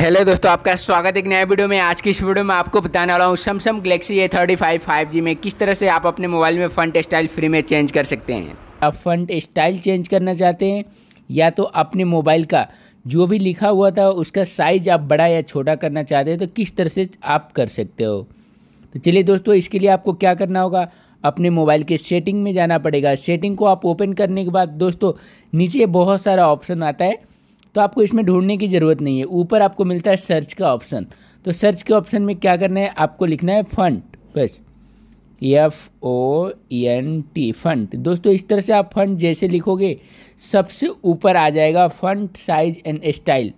hello दोस्तों आपका स्वागत है एक नया वीडियो में आज की इस वीडियो में आपको बताने वाला हूँ Samsung Galaxy A thirty five five G में किस तरह से आप अपने मोबाइल में फ़ंट स्टाइल फ्री में चेंज कर सकते हैं आप फ़ंट स्टाइल चेंज करना चाहते हैं या तो अपने मोबाइल का जो भी लिखा हुआ था उसका साइज़ आप बड़ा या छोटा करना चाहते हैं तो किस तरह से आप कर सकते हो तो चलिए दोस्तों इसके लिए आपको क्या करना होगा अपने मोबाइल के सेटिंग में जाना पड़ेगा सेटिंग को आप ओपन करने के बाद दोस्तों नीचे बहुत सारा ऑप्शन आता है तो आपको इसमें ढूंढने की ज़रूरत नहीं है ऊपर आपको मिलता है सर्च का ऑप्शन तो सर्च के ऑप्शन में क्या करना है आपको लिखना है फंड बस F O N T font दोस्तों इस तरह से आप फंड जैसे लिखोगे सबसे ऊपर आ जाएगा फंड साइज एंड स्टाइल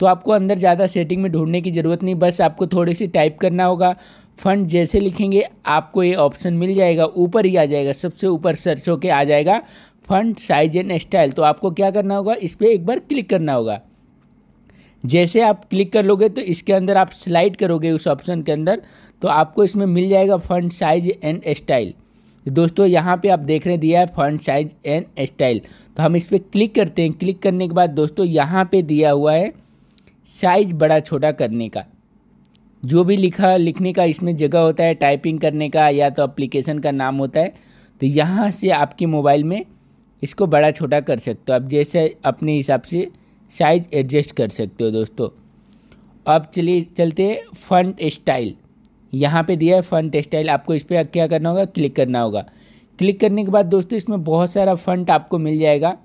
तो आपको अंदर ज़्यादा सेटिंग में ढूंढने की ज़रूरत नहीं बस आपको थोड़ी सी टाइप करना होगा फंड जैसे लिखेंगे आपको ये ऑप्शन मिल जाएगा ऊपर ही आ जाएगा सबसे ऊपर सर्च होके आ जाएगा फंड साइज एंड स्टाइल तो आपको क्या करना होगा इस पर एक बार क्लिक करना होगा जैसे आप क्लिक कर लोगे तो इसके अंदर आप स्लाइड करोगे उस ऑप्शन के अंदर तो आपको इसमें मिल जाएगा फंड साइज एंड स्टाइल दोस्तों यहाँ पे आप देख रहे दिया है फंड साइज एंड स्टाइल तो हम इस पर क्लिक करते हैं क्लिक करने के बाद दोस्तों यहाँ पे दिया हुआ है साइज बड़ा छोटा करने का जो भी लिखा लिखने का इसमें जगह होता है टाइपिंग करने का या तो अप्लीकेशन का नाम होता है तो यहाँ से आपके मोबाइल में इसको बड़ा छोटा कर सकते हो आप जैसे अपने हिसाब से साइज एडजस्ट कर सकते हो दोस्तों अब चलिए चलते हैं फंट स्टाइल यहाँ पे दिया है फंट स्टाइल आपको इस पर क्या करना होगा क्लिक करना होगा क्लिक करने के बाद दोस्तों इसमें बहुत सारा फंट आपको मिल जाएगा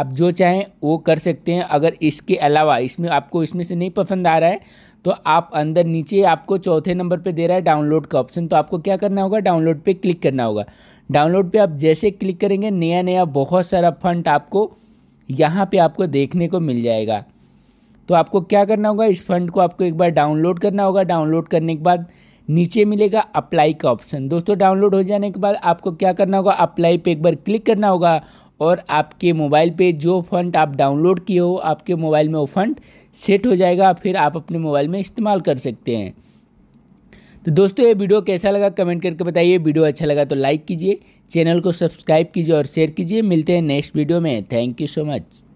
आप जो चाहें वो कर सकते हैं अगर इसके अलावा इसमें आपको इसमें से नहीं पसंद आ रहा है तो आप अंदर नीचे आपको चौथे नंबर पे दे रहा है डाउनलोड का ऑप्शन तो आपको क्या करना होगा डाउनलोड पे क्लिक करना होगा डाउनलोड पे आप जैसे क्लिक करेंगे नया नया बहुत सारा फंड आपको यहाँ पे आपको देखने को मिल जाएगा तो आपको क्या करना होगा इस फंड को आपको एक बार डाउनलोड करना होगा डाउनलोड करने के बाद नीचे मिलेगा अप्लाई का ऑप्शन दोस्तों डाउनलोड हो जाने के बाद आपको क्या करना होगा अप्लाई पर एक बार क्लिक करना होगा और आपके मोबाइल पे जो फंड आप डाउनलोड किए हो आपके मोबाइल में वो फंड सेट हो जाएगा फिर आप अपने मोबाइल में इस्तेमाल कर सकते हैं तो दोस्तों ये वीडियो कैसा लगा कमेंट करके बताइए वीडियो अच्छा लगा तो लाइक कीजिए चैनल को सब्सक्राइब कीजिए और शेयर कीजिए मिलते हैं नेक्स्ट वीडियो में थैंक यू सो मच